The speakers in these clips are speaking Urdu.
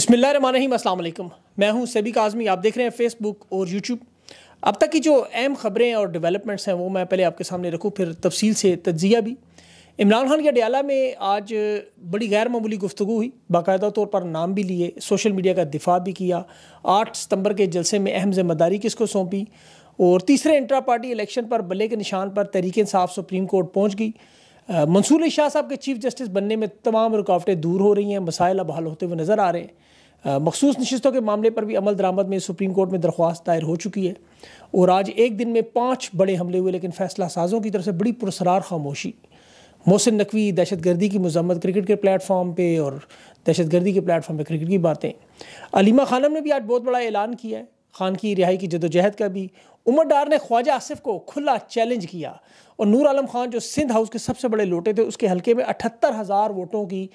بسم اللہ الرحمن الرحیم السلام علیکم میں ہوں سبی کاظمی آپ دیکھ رہے ہیں فیس بک اور یوٹیوب اب تک کی جو اہم خبریں اور ڈیولپمنٹس ہیں وہ میں پہلے آپ کے سامنے رکھوں پھر تفصیل سے تجزیہ بھی عمران خان کے ڈیالہ میں آج بڑی غیر معمولی گفتگو ہوئی باقاعدہ طور پر نام بھی لیے سوشل میڈیا کا دفاع بھی کیا آٹھ ستمبر کے جلسے میں اہم ذمہ داری کس کو سونپی اور تیسرے انٹرا پارٹی الیکشن پر بلے کے نشان پر تحریک انصاف سپریم کورٹ پہنچ گئی منصور شاہ صاحب کے چیف جسٹس بننے میں تمام رکاوٹیں دور ہو رہی ہیں مسائل اب حل ہوتے ہوئے نظر آ رہے ہیں مخصوص نشستوں کے معاملے پر بھی عمل درآمد میں سپریم کورٹ میں درخواست دائر ہو چکی ہے اور آج ایک دن میں پانچ بڑے حملے ہوئے لیکن فیصلہ سازوں کی طرف سے بڑی پرسرار خاموشی محسن نقوی دہشت گردی کی مذمت کرکٹ کے پلیٹ فارم پہ اور دہشت گردی کے فارم پہ کرکٹ کی باتیں علیمہ خانم نے بھی آج بہت بڑا اعلان کیا ہے خان کی رہائی کی جد و جہد کا بھی عمر ڈار نے خواجہ آصف کو کھلا چیلنج کیا اور نور عالم خان جو سندھ ہاؤس کے سب سے بڑے لوٹے تھے اس کے حلقے میں اٹھتر ہزار ووٹوں کی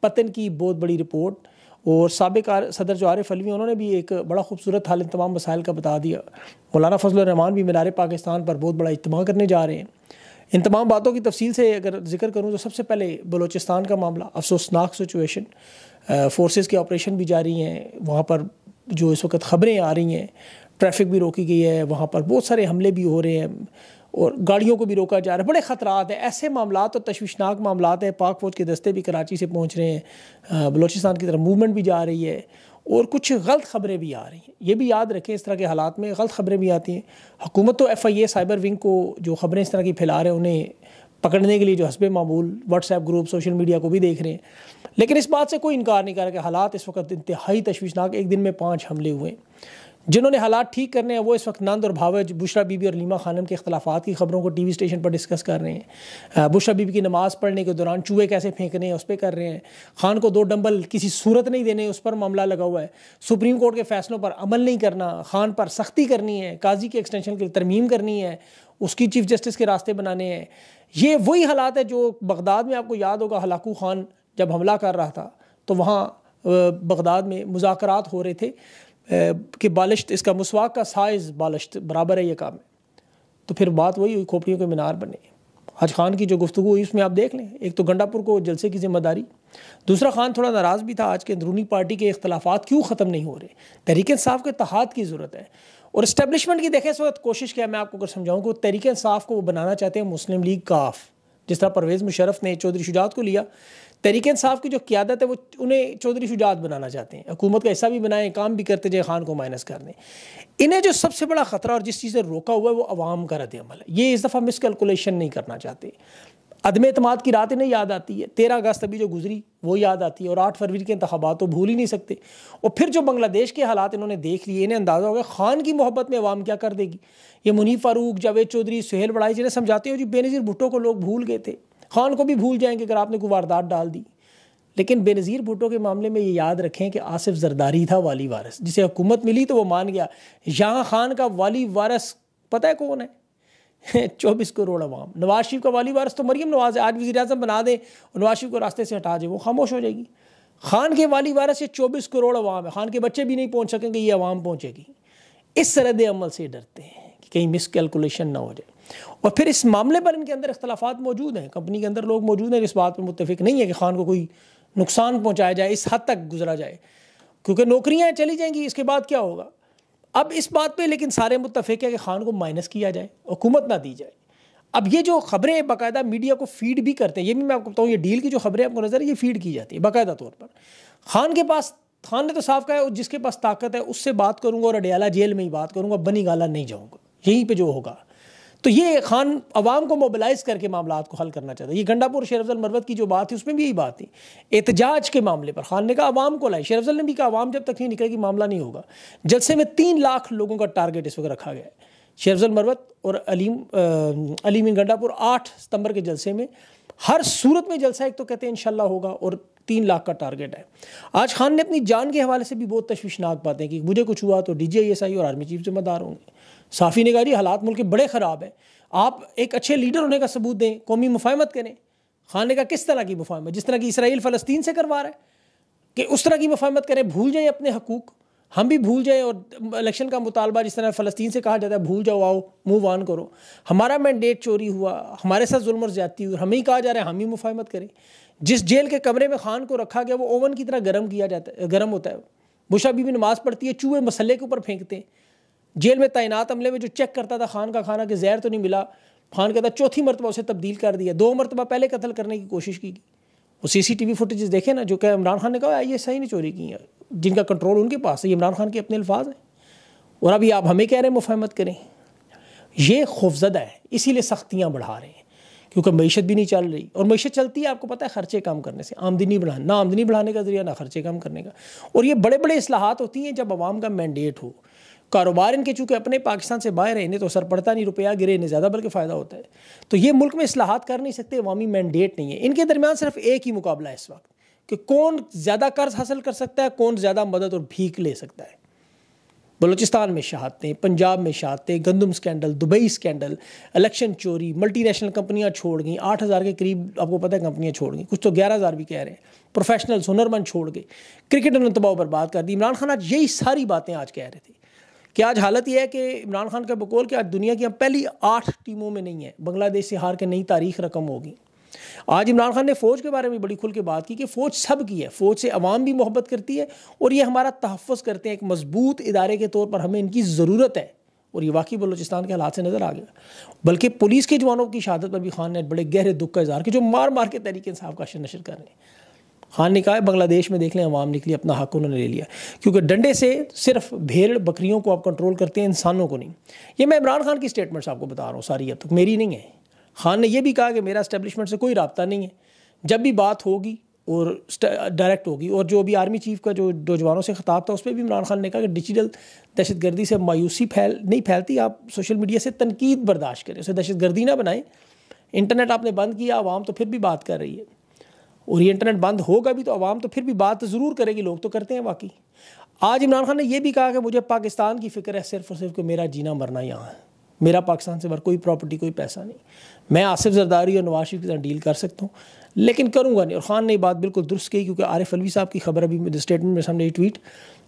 پتن کی بہت بڑی رپورٹ اور سابق صدر جو عارف علوی انہوں نے بھی ایک بڑا خوبصورت حال ان تمام مسائل کا بتا دیا مولانا فضل الرحمان بھی میل پاکستان پر بہت بڑا اجتماع کرنے جا رہے ہیں ان تمام باتوں کی تفصیل سے اگر ذکر کروں تو سب سے پہلے بلوچستان کا معاملہ افسوسناک سچویشن فورسز کے آپریشن بھی جاری ہیں وہاں پر جو اس وقت خبریں آ رہی ہیں ٹریفک بھی روکی گئی ہے وہاں پر بہت سارے حملے بھی ہو رہے ہیں اور گاڑیوں کو بھی روکا جا رہا ہے بڑے خطرات ہیں ایسے معاملات اور تشویشناک معاملات ہیں پاک فوج کے دستے بھی کراچی سے پہنچ رہے ہیں بلوچستان کی طرف موومنٹ بھی جا رہی ہے اور کچھ غلط خبریں بھی آ رہی ہیں یہ بھی یاد رکھیں اس طرح کے حالات میں غلط خبریں بھی آتی ہیں حکومت تو F I A cyber wing کو جو خبریں اس طرح کی پھیلا رہے ہیں انہیں پکڑنے کے لیے جو حسب معمول WhatsApp group social media کو بھی دیکھ رہے ہیں لیکن اس بات سے کوئی انکار نہیں کر رہا کہ حالات اس وقت انتہائی تشویشناک ایک دن میں پانچ حملے ہوئے ہیں جنہوں نے حالات ٹھیک کرنے ہیں وہ اس وقت نند اور بھاوج بشرا بی بی اور لیما خانم کے اختلافات کی خبروں کو ٹی وی اسٹیشن پر ڈسکس کر رہے ہیں بشرا بی بی کی نماز پڑھنے کے دوران چوہے کیسے پھینکنے ہیں اس پہ کر رہے ہیں خان کو دو ڈمبل کسی صورت نہیں دینے اس پر معاملہ لگا ہوا ہے سپریم کورٹ کے فیصلوں پر عمل نہیں کرنا خان پر سختی کرنی ہے قاضی کے ایکسٹینشن کے ترمیم کرنی ہے اس کی چیف جسٹس کے راستے بنانے ہیں یہ وہی حالات ہیں جو بغداد میں آپ کو یاد ہوگا ہلاکو خان جب حملہ کر رہا تھا تو وہاں بغداد میں مذاکرات ہو رہے تھے کہ بالشت اس کا مسواک کا سائز بالشت برابر ہے یہ کام ہے تو پھر بات وہی ہوئی کھوپڑیوں کے مینار بنے حج خان کی جو گفتگو ہوئی اس میں آپ دیکھ لیں ایک تو گنڈا پور کو جلسے کی ذمہ داری دوسرا خان تھوڑا ناراض بھی تھا آج کے اندرونی پارٹی کے اختلافات کیوں ختم نہیں ہو رہے تحریک انصاف کے تحاد کی ضرورت ہے اور اسٹیبلشمنٹ کی دیکھیں اس وقت کوشش کیا میں آپ کو اگر سمجھاؤں کہ تحریک انصاف کو وہ بنانا چاہتے ہیں مسلم لیگ کاف جس طرح پرویز مشرف نے چودھری شجاعت کو لیا تحریک انصاف کی جو قیادت ہے وہ انہیں چودھری شجاعت بنانا چاہتے ہیں حکومت کا حصہ بھی بنائیں کام بھی کرتے جائیں خان کو مائنس کر دیں انہیں جو سب سے بڑا خطرہ اور جس چیز نے روکا ہوا ہے وہ عوام کا رد عمل ہے یہ اس دفعہ مسکلکولیشن نہیں کرنا چاہتے عدم اعتماد کی رات انہیں یاد آتی ہے تیرہ اگست ابھی جو گزری وہ یاد آتی ہے اور آٹھ فروری کے انتخابات تو بھول ہی نہیں سکتے اور پھر جو بنگلہ دیش کے حالات انہوں نے دیکھ لیے انہیں اندازہ ہو گیا خان کی محبت میں عوام کیا کر دے گی یہ منی فاروق جاوید چودھری سہیل بڑائی جنہیں سمجھاتے ہو جی بے نظیر بھٹو کو لوگ بھول گئے تھے خان کو بھی بھول جائیں کہ اگر آپ نے کوئی واردات ڈال دی لیکن بے نظیر بھٹو کے معاملے میں یہ یاد رکھیں کہ آصف زرداری تھا والی وارث جسے حکومت ملی تو وہ مان گیا یہاں خان کا والی وارث پتہ ہے کون ہے چوبیس کروڑ عوام نواز شریف کا والی وارث تو مریم نواز ہے آج وزیر اعظم بنا دیں اور نواز شریف کو راستے سے ہٹا دیں وہ خاموش ہو جائے گی خان کے والی وارث یہ چوبیس کروڑ عوام ہے خان کے بچے بھی نہیں پہنچ سکیں گے یہ عوام پہنچے گی اس سرد عمل سے ڈرتے ہیں کہ کہیں مس کیلکولیشن نہ ہو جائے اور پھر اس معاملے پر ان کے اندر اختلافات موجود ہیں کمپنی کے اندر لوگ موجود ہیں اس بات پر متفق نہیں ہے کہ خان کو کوئی نقصان پہنچایا جائے اس حد تک گزرا جائے کیونکہ نوکریاں چلی جائیں گی اس کے بعد کیا ہوگا اب اس بات پہ لیکن سارے متفق ہے کہ خان کو مائنس کیا جائے حکومت نہ دی جائے اب یہ جو خبریں باقاعدہ میڈیا کو فیڈ بھی کرتے ہیں یہ بھی میں آپ کو بتاؤں یہ ڈیل کی جو خبریں آپ کو نظر آئی یہ فیڈ کی جاتی ہے باقاعدہ طور پر خان کے پاس خان نے تو صاف کہا ہے جس کے پاس طاقت ہے اس سے بات کروں گا اور اڈیالہ جیل میں ہی بات کروں گا بنی گالا نہیں جاؤں گا یہیں پہ جو ہوگا تو یہ خان عوام کو موبلائز کر کے معاملات کو حل کرنا چاہتا ہے یہ گنڈا پور شیر افضل مروت کی جو بات ہے اس میں بھی یہی بات تھی احتجاج کے معاملے پر خان نے کہا عوام کو لائے شیر افضل نے بھی کہا عوام جب تک نہیں نکلے گی معاملہ نہیں ہوگا جلسے میں تین لاکھ لوگوں کا ٹارگیٹ اس وقت رکھا گیا ہے شیر افضل مروت اور علیم علیم گنڈا پور آٹھ ستمبر کے جلسے میں ہر صورت میں جلسہ ایک تو کہتے ہیں انشاءاللہ ہوگا اور تین لاکھ کا ٹارگیٹ ہے آج خان نے اپنی جان کے حوالے سے بھی بہت تشویشناک باتیں کہ مجھے کچھ ہوا تو D G I S I اور آرمی چیف ذمہ دار ہوں گے صافی نے کہا جی حالات ملک کے بڑے خراب ہیں آپ ایک اچھے لیڈر ہونے کا ثبوت دیں قومی مفاہمت کریں خان نے کہا کس طرح کی مفاہمت جس طرح کی اسرائیل فلسطین سے کروا رہا ہے کہ اس طرح کی مفاہمت کریں بھول جائیں اپنے حقوق ہم بھی بھول جائیں اور الیکشن کا مطالبہ جس طرح فلسطین سے کہا جاتا ہے بھول جاؤ آؤ موو آن کرو ہمارا مینڈیٹ چوری ہوا ہمارے ساتھ ظلم اور زیادتی ہوئی ہمیں ہی کہا جا رہا ہے ہم ہی مفاہمت کریں جس جیل کے کمرے میں خان کو رکھا گیا وہ اوون کی طرح گرم کیا جاتا ہے گرم ہوتا ہے بشا بی بھی نماز پڑھتی ہے چوہے مسلے کے اوپر پھینکتے ہیں جیل میں تعینات عملے میں جو چیک کرتا تھا خان کا کھانا کہ زہر تو نہیں ملا خان کہتا چوتھی مرتبہ اسے تبدیل کر دیا دو مرتبہ پہلے قتل کرنے کی کوشش کی وہ سی سی ٹی وی فوٹیجز دیکھیں نا جو کہ عمران خان نے کہا آئی ایس آئی نے چوری کی ہیں جن کا کنٹرول ان کے پاس ہے یہ عمران خان کے اپنے الفاظ ہیں اور ابھی آپ ہمیں کہہ رہے ہیں مفہمت کریں یہ خوفزدہ ہے اسی لیے سختیاں بڑھا رہے ہیں کیونکہ معیشت بھی نہیں چل رہی اور معیشت چلتی ہے آپ کو پتہ ہے خرچے کم کرنے سے آمدنی بڑھانا نہ آمدنی بڑھانے کا ذریعہ نہ خرچے کم کرنے کا اور یہ بڑے بڑے اصلاحات ہوتی ہیں جب عوام کا مینڈیٹ ہو کاروبار ان کے چونکہ اپنے پاکستان سے باہر انہیں تو اثر پڑتا نہیں روپیہ گرے انہیں زیادہ بلکہ فائدہ ہوتا ہے تو یہ ملک میں اصلاحات کر نہیں سکتے عوامی مینڈیٹ نہیں ہے ان کے درمیان صرف ایک ہی مقابلہ ہے اس وقت کہ کون زیادہ قرض حاصل کر سکتا ہے کون زیادہ مدد اور بھیک لے سکتا ہے بلوچستان میں شہادتیں پنجاب میں شہادتیں گندم سکینڈل دبئی سکینڈل الیکشن چوری ملٹی نیشنل کمپنیاں چھوڑ گئیں آٹھ ہزار کے قریب آپ کو پتہ ہے کمپنیاں چھوڑ گئیں کچھ تو گیارہ ہزار بھی کہہ رہے ہیں پروفیشنل ہنرمند چھوڑ گئے کرکٹر نے تباہ پر بات کر دی عمران خان آج یہی ساری باتیں آج کہہ رہے تھے کیا آج حالت یہ ہے کہ عمران خان کا بقول کہ آج دنیا کی پہلی آٹھ ٹیموں میں نہیں ہے بنگلہ دیش سے ہار کے نئی تاریخ رقم ہوگی آج عمران خان نے فوج کے بارے میں بڑی کھل کے بات کی کہ فوج سب کی ہے فوج سے عوام بھی محبت کرتی ہے اور یہ ہمارا تحفظ کرتے ہیں ایک مضبوط ادارے کے طور پر ہمیں ان کی ضرورت ہے اور یہ واقعی بلوچستان کے حالات سے نظر آ گیا بلکہ پولیس کے جوانوں کی شہادت پر بھی خان نے بڑے گہرے دکھ کا اظہار کیا جو مار مار کے تحریک انصاف کا کر رہے ہیں خان نے کہا بنگلہ دیش میں دیکھ لیں عوام نکلی اپنا حق انہوں نے لے لیا کیونکہ ڈنڈے سے صرف بھیڑ بکریوں کو آپ کنٹرول کرتے ہیں انسانوں کو نہیں یہ میں عمران خان کی اسٹیٹمنٹس آپ کو بتا رہا ہوں ساری اب تک میری نہیں ہے خان نے یہ بھی کہا کہ میرا اسٹیبلشمنٹ سے کوئی رابطہ نہیں ہے جب بھی بات ہوگی اور ڈائریکٹ ہوگی اور جو ابھی آرمی چیف کا جو نوجوانوں سے خطاب تھا اس پہ بھی عمران خان نے کہا کہ ڈیجیٹل دہشت گردی سے مایوسی پھیل نہیں پھیلتی آپ سوشل میڈیا سے تنقید برداشت کریں اسے دہشت گردی نہ بنائیں انٹرنیٹ آپ نے بند کیا عوام تو پھر بھی بات کر رہی ہے اور یہ انٹرنیٹ بند ہوگا بھی تو عوام تو پھر بھی بات ضرور کرے گی لوگ تو کرتے ہیں واقعی آج عمران خان نے یہ بھی کہا کہ مجھے پاکستان کی فکر ہے صرف اور صرف کہ میرا جینا مرنا یہاں ہے میرا پاکستان سے بھر کوئی پراپرٹی کوئی پیسہ نہیں میں آصف زرداری اور نواز شریف کے ساتھ ڈیل کر سکتا ہوں لیکن کروں گا نہیں اور خان نے یہ بات بالکل درست کی کیونکہ عارف الوی صاحب کی خبر ابھی مجھے اسٹیٹمنٹ میں سامنے یہ ٹویٹ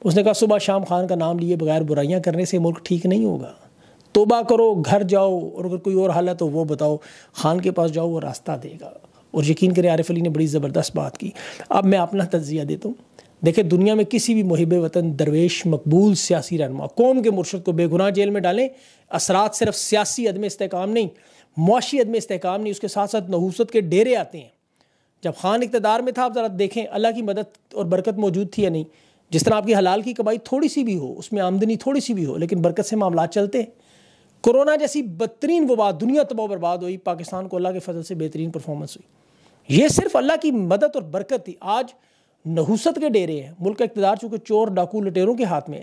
اس نے کہا صبح شام خان کا نام لیے بغیر برائیاں کرنے سے ملک ٹھیک نہیں ہوگا توبہ کرو گھر جاؤ اور اگر کوئی اور ہے تو وہ بتاؤ خان کے پاس جاؤ وہ راستہ دے گا اور یقین کریں عارف علی نے بڑی زبردست بات کی اب میں اپنا تجزیہ دیتا ہوں دیکھیں دنیا میں کسی بھی محب وطن درویش مقبول سیاسی رہنما قوم کے مرشد کو بے گناہ جیل میں ڈالیں اثرات صرف سیاسی عدم استحکام نہیں معاشی عدم استحکام نہیں اس کے ساتھ ساتھ نحوست کے ڈیرے آتے ہیں جب خان اقتدار میں تھا آپ ذرا دیکھیں اللہ کی مدد اور برکت موجود تھی یا نہیں جس طرح آپ کی حلال کی کمائی تھوڑی سی بھی ہو اس میں آمدنی تھوڑی سی بھی ہو لیکن برکت سے معاملات چلتے ہیں کرونا جیسی بدترین وبا دنیا تباہ برباد ہوئی پاکستان کو اللہ کے فضل سے بہترین پرفارمنس ہوئی یہ صرف اللہ کی مدد اور برکت تھی آج نحوست کے ڈیرے ہیں ملک کا اقتدار چونکہ چور ڈاکو لٹیروں کے ہاتھ میں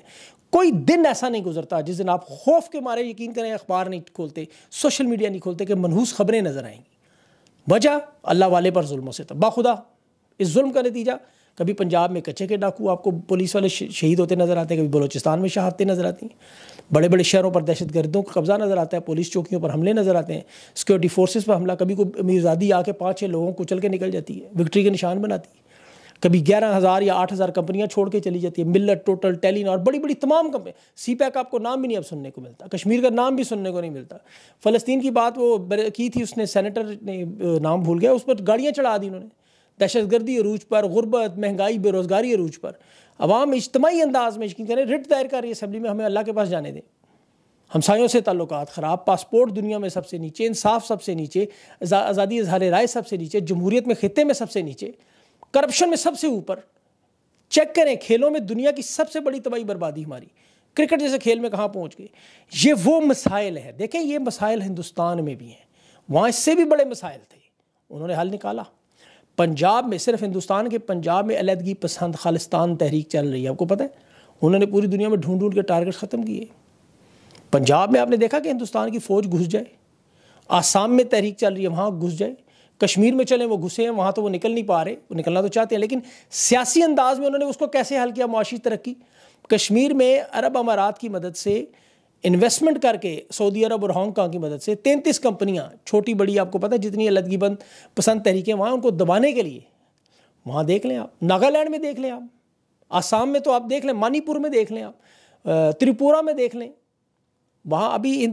کوئی دن ایسا نہیں گزرتا جس دن آپ خوف کے مارے یقین کریں اخبار نہیں کھولتے سوشل میڈیا نہیں کھولتے کہ منحوس خبریں نظر آئیں گی وجہ اللہ والے پر ظلموں سے تب خدا اس ظلم کا نتیجہ کبھی پنجاب میں کچے کے ڈاکو آپ کو پولیس والے شہید ہوتے نظر آتے ہیں کبھی بلوچستان میں شہادتیں نظر آتی ہیں بڑے بڑے شہروں پر دہشت گردوں کا قبضہ نظر آتا ہے پولیس چوکیوں پر حملے نظر آتے ہیں سیکورٹی فورسز پر حملہ کبھی کوئی میرزادی آ کے پانچ چھ لوگوں کو چل کے نکل جاتی ہے وکٹری کے نشان بناتی ہے کبھی گیارہ ہزار یا آٹھ ہزار کمپنیاں چھوڑ کے چلی جاتی ہے ملت ٹوٹل ٹیلین اور بڑی بڑی تمام کمپنیاں سی پیک آپ کو نام بھی نہیں اب سننے کو ملتا کشمیر کا نام بھی سننے کو نہیں ملتا فلسطین کی بات وہ کی تھی اس نے سینیٹر نے نام بھول گیا اس پر گاڑیاں چڑھا دی انہوں نے دہشت گردی عروج پر غربت مہنگائی بے روزگاری عروج پر عوام اجتماعی انداز میں یقین کریں رٹ دائر کر رہی ہے اسمبلی میں ہمیں اللہ کے پاس جانے دیں ہمسایوں سے تعلقات خراب پاسپورٹ دنیا میں سب سے نیچے انصاف سب سے نیچے آزادی اظہار رائے سب سے نیچے جمہوریت میں خطے میں سب سے نیچے کرپشن میں سب سے اوپر چیک کریں کھیلوں میں دنیا کی سب سے بڑی تباہی بربادی ہماری کرکٹ جیسے کھیل میں کہاں پہنچ گئے یہ وہ مسائل ہیں دیکھیں یہ مسائل ہندوستان میں بھی ہیں وہاں اس سے بھی بڑے مسائل تھے انہوں نے حل نکالا پنجاب میں صرف ہندوستان کے پنجاب میں علیحدگی پسند خالستان تحریک چل رہی ہے آپ کو پتہ ہے انہوں نے پوری دنیا میں ڈھونڈ ڈھونڈ کے ٹارگٹ ختم کیے پنجاب میں آپ نے دیکھا کہ ہندوستان کی فوج گھس جائے آسام میں تحریک چل رہی ہے وہاں گھس جائے کشمیر میں چلیں وہ گھسے ہیں وہاں تو وہ نکل نہیں پا رہے وہ نکلنا تو چاہتے ہیں لیکن سیاسی انداز میں انہوں نے اس کو کیسے حل کیا معاشی ترقی کشمیر میں عرب امارات کی مدد سے انویسٹمنٹ کر کے سعودی عرب اور ہانگ کانگ کی مدد سے تینتیس کمپنیاں چھوٹی بڑی آپ کو پتہ ہے جتنی علدگی بند پسند تحریکیں وہاں ان کو دبانے کے لیے وہاں دیکھ لیں آپ ناگالینڈ میں دیکھ لیں آپ آسام میں تو آپ دیکھ لیں مانی پور میں دیکھ لیں آپ تریپورہ میں دیکھ لیں وہاں ابھی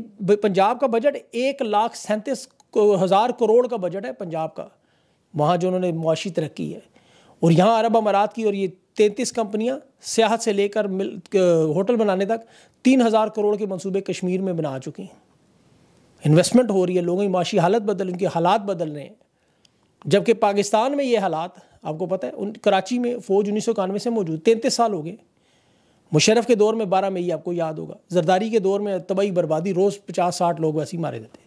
پنجاب کا بجٹ ایک لاکھ سینتیس ہزار کروڑ کا بجٹ ہے پنجاب کا وہاں جو انہوں نے معاشی ترقی ہے اور یہاں عرب امارات کی اور یہ تینتیس کمپنیاں سیاحت سے لے کر مل ہوٹل بنانے تک تین ہزار کروڑ کے منصوبے کشمیر میں بنا چکی ہیں انویسٹمنٹ ہو رہی ہے لوگوں کی معاشی حالت بدل ان کے حالات بدل رہے ہیں جبکہ پاکستان میں یہ حالات آپ کو پتہ ہے ان کراچی میں فوج انیس سو اکانوے سے موجود تینتیس سال ہو گئے مشرف کے دور میں بارہ مئی آپ کو یاد ہوگا زرداری کے دور میں تباہی بربادی روز پچاس ساٹھ لوگ ویسے ہی مارے دیتے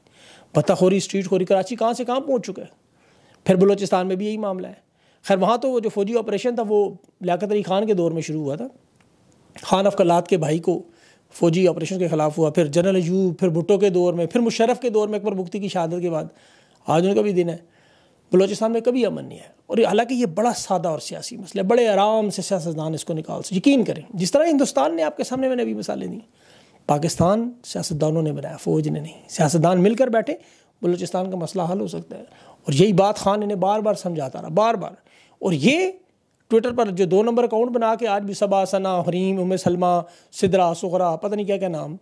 بتہ خوری اسٹریٹ خوری کراچی کہاں سے کہاں پہنچ چکے ہیں پھر بلوچستان میں بھی یہی معاملہ ہے خیر وہاں تو وہ جو فوجی آپریشن تھا وہ لیاقت علی خان کے دور میں شروع ہوا تھا خان اف کے بھائی کو فوجی آپریشن کے خلاف ہوا پھر جنرل یو پھر بھٹو کے دور میں پھر مشرف کے دور میں اکبر بکتی کی شہادت کے بعد آج ان کا بھی دن ہے بلوچستان میں کبھی امن نہیں ہے اور حالانکہ یہ بڑا سادہ اور سیاسی مسئلہ ہے بڑے آرام سے سیاستدان اس کو نکال سے یقین کریں جس طرح ہندوستان نے آپ کے سامنے میں نے ابھی مثالیں دیں پاکستان سیاستدانوں نے بنایا فوج نے نہیں سیاستدان مل کر بیٹھے بلوچستان کا مسئلہ حل ہو سکتا ہے اور یہی بات خان انہیں بار بار سمجھاتا رہا بار بار اور یہ ٹویٹر پر جو دو نمبر اکاؤنٹ بنا کے آج بھی سبا ثنا حریم ام سلمہ سدرا سغرا پتہ نہیں کیا کیا نام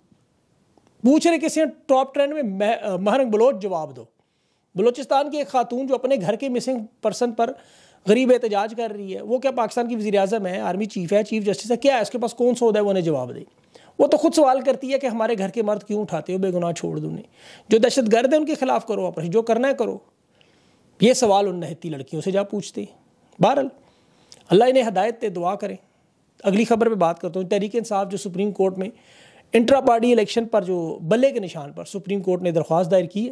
پوچھ رہے کسی ٹاپ ٹرینڈ میں مہرنگ بلوچ جواب دو بلوچستان کی ایک خاتون جو اپنے گھر کے مسنگ پرسن پر غریب احتجاج کر رہی ہے وہ کیا پاکستان کی وزیر اعظم ہے آرمی چیف ہے چیف جسٹس ہے کیا ہے اس کے پاس کون سود ہے وہ انہیں جواب دے وہ تو خود سوال کرتی ہے کہ ہمارے گھر کے مرد کیوں اٹھاتے ہو بے گناہ چھوڑ دوں نے جو دہشت گرد ہیں ان کے خلاف کرو آپریشن جو کرنا ہے کرو یہ سوال ان نہتی لڑکیوں سے جا پوچھتے بہرحال اللہ انہیں ہدایت دعا کریں اگلی خبر پر بات کرتا ہوں تحریک انصاف جو سپریم کورٹ میں انٹرا پارڈی الیکشن پر جو بلے کے نشان پر سپریم کورٹ نے درخواست دائر کی ہے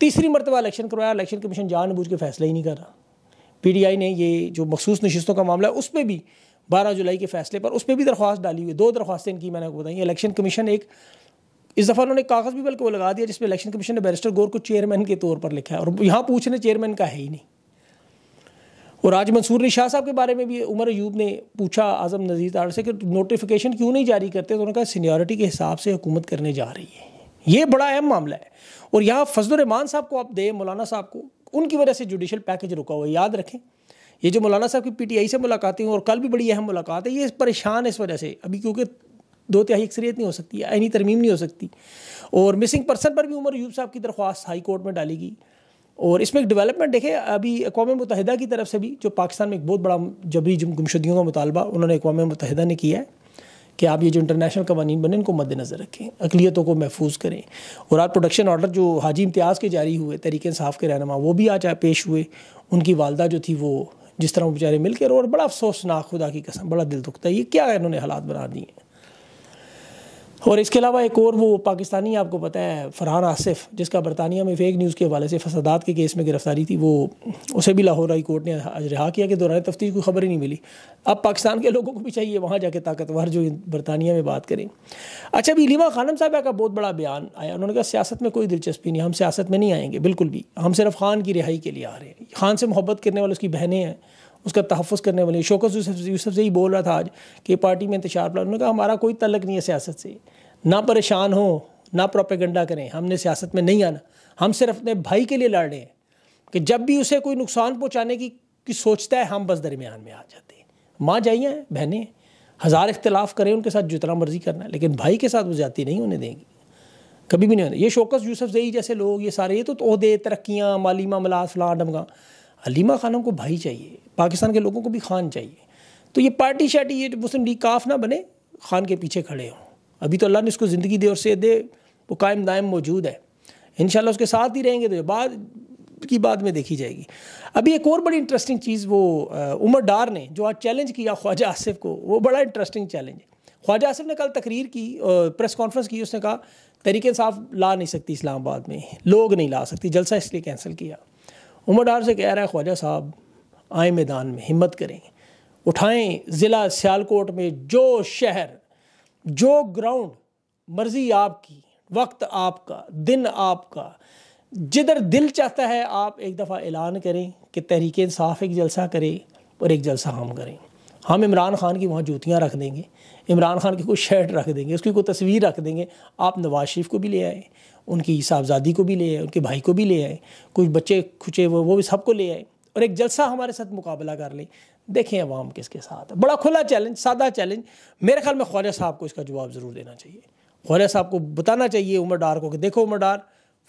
تیسری مرتبہ الیکشن کروایا الیکشن کمیشن جان بوجھ کے فیصلہ ہی نہیں کر رہا پی ڈی آئی نے یہ جو مخصوص نشستوں کا معاملہ ہے اس پہ بھی بارہ جولائی کے فیصلے پر اس پہ بھی درخواست ڈالی ہوئی دو درخواستیں ان کی میں نے بتائیں الیکشن کمیشن ایک اس دفعہ انہوں نے کاغذ بھی بلکہ وہ لگا دیا جس میں الیکشن کمیشن نے بیرسٹر گور کو چیئرمین کے طور پر لکھا ہے اور یہاں پوچھنے چیئرمین کا ہے ہی نہیں اور آج منصور علی شاہ صاحب کے بارے میں بھی عمر ایوب نے پوچھا اعظم نذیر تار سے کہ نوٹیفیکیشن کیوں نہیں جاری کرتے تو انہوں نے کہا سینیورٹی کے حساب سے حکومت کرنے جا رہی ہے یہ بڑا اہم معاملہ ہے اور یہاں فضل الرحمان صاحب کو آپ دیں مولانا صاحب کو ان کی وجہ سے جوڈیشل پیکج رکا ہوا ہے یاد رکھیں یہ جو مولانا صاحب کی پی ٹی آئی سے ملاقاتیں ہوئی اور کل بھی بڑی اہم ملاقات ہے یہ پریشان اس وجہ سے ابھی کیونکہ دو تہائی اکثریت نہیں ہو سکتی ہے عینی ترمیم نہیں ہو سکتی اور مسنگ پرسن پر بھی عمر ایوب صاحب کی درخواست ہائی کورٹ میں ڈالی گئی اور اس میں ایک ڈیولپمنٹ دیکھیں ابھی اقوام متحدہ کی طرف سے بھی جو پاکستان میں ایک بہت بڑا جبری جم گمشدگیوں کا مطالبہ انہوں نے اقوام متحدہ نے کیا ہے کہ آپ یہ جو انٹرنیشنل قوانین بنے ان کو مد نظر رکھیں اقلیتوں کو محفوظ کریں اور آج پروڈکشن آرڈر جو حاجی امتیاز کے جاری ہوئے تحریک انصاف کے رہنما وہ بھی آج پیش ہوئے ان کی والدہ جو تھی وہ جس طرح وہ بیچارے مل مل رو اور بڑا افسوسناک خدا کی قسم بڑا دل دکھتا ہے یہ کیا انہوں نے حالات بنا دیے ہیں اور اس کے علاوہ ایک اور وہ پاکستانی آپ کو پتا ہے فرحان آصف جس کا برطانیہ میں فیک نیوز کے حوالے سے فسادات کے کیس میں گرفتاری تھی وہ اسے بھی لاہور ہائی کورٹ نے رہا کیا کہ دوران تفتیش کوئی خبر ہی نہیں ملی اب پاکستان کے لوگوں کو بھی چاہیے وہاں جا کے طاقتور جو برطانیہ میں بات کریں اچھا بھی لیما خانم صاحبہ کا بہت بڑا بیان آیا انہوں نے کہا سیاست میں کوئی دلچسپی نہیں ہم سیاست میں نہیں آئیں گے بالکل بھی ہم صرف خان کی رہائی کے لیے آ رہے ہیں خان سے محبت کرنے والے اس کی بہنیں ہیں اس کا تحفظ کرنے والے شوکس یوسف یوسف بول رہا تھا آج کہ پارٹی میں انتشار پلان کہا ہمارا کوئی تعلق نہیں ہے سیاست سے نہ پریشان ہو نہ پروپیگنڈا کریں ہم نے سیاست میں نہیں آنا ہم صرف اپنے بھائی کے لیے لڑ رہے ہیں کہ جب بھی اسے کوئی نقصان پہنچانے کی سوچتا ہے ہم بس درمیان میں آ جاتے ہیں ماں جائیے بہنیں ہزار اختلاف کریں ان کے ساتھ جتنا مرضی کرنا ہے لیکن بھائی کے ساتھ وہ زیادتی نہیں ہونے دیں گی کبھی بھی نہیں ہونے یہ شوکس یوسف زئی جیسے لوگ یہ سارے یہ تو عہدے ترقیاں مالی معاملات فلان ڈمگاں علیمہ خانوں کو بھائی چاہیے پاکستان کے لوگوں کو بھی خان چاہیے تو یہ پارٹی شارٹی یہ مسلم لیگ کاف نہ بنے خان کے پیچھے کھڑے ہوں ابھی تو اللہ نے اس کو زندگی دے اور سے دے وہ قائم دائم موجود ہے ان شاء اللہ اس کے ساتھ ہی رہیں گے تو بعد کی بعد میں دیکھی جائے گی ابھی ایک اور بڑی انٹرسٹنگ چیز وہ عمر ڈار نے جو آج چیلنج کیا خواجہ آصف کو وہ بڑا انٹرسٹنگ چیلنج ہے خواجہ آصف نے کل تقریر کی پریس کانفرنس کی اس نے کہا طریقے صاف لا نہیں سکتی اسلام آباد میں لوگ نہیں لا سکتی جلسہ اس لیے کینسل کیا عمر ڈار سے کہہ رہا ہے خواجہ صاحب آئیں میدان میں ہمت کریں اٹھائیں ضلع سیالکوٹ میں جو شہر جو گراؤنڈ مرضی آپ کی وقت آپ کا دن آپ کا جدھر دل چاہتا ہے آپ ایک دفعہ اعلان کریں کہ تحریک انصاف ایک جلسہ کرے اور ایک جلسہ ہم کریں ہم عمران خان کی وہاں جوتیاں رکھ دیں گے عمران خان کی کوئی شرٹ رکھ دیں گے اس کی کوئی تصویر رکھ دیں گے آپ نواز شریف کو بھی لے آئیں ان کی صاحبزادی کو بھی لے آئیں ان کے بھائی کو بھی لے آئیں کچھ بچے کھچے وہ وہ بھی سب کو لے آئیں اور ایک جلسہ ہمارے ساتھ مقابلہ کر لیں دیکھیں عوام کس کے ساتھ بڑا کھلا چیلنج سادہ چیلنج میرے خیال میں خواجہ صاحب کو اس کا جواب ضرور دینا چاہیے خواجہ صاحب کو بتانا چاہیے عمر ڈار کو کہ دیکھو عمر ڈار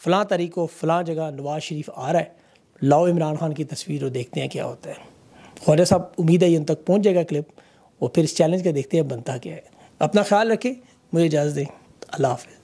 فلاں طریقوں فلاں جگہ نواز شریف آ رہا ہے لاؤ عمران خان کی تصویر اور دیکھتے ہیں کیا ہوتا ہے اور صاحب امید ہے یہ ان تک پہنچ جائے گا کلپ اور پھر اس چیلنج کا دیکھتے ہیں بنتا کیا ہے اپنا خیال رکھیں مجھے اجازت دیں اللہ حافظ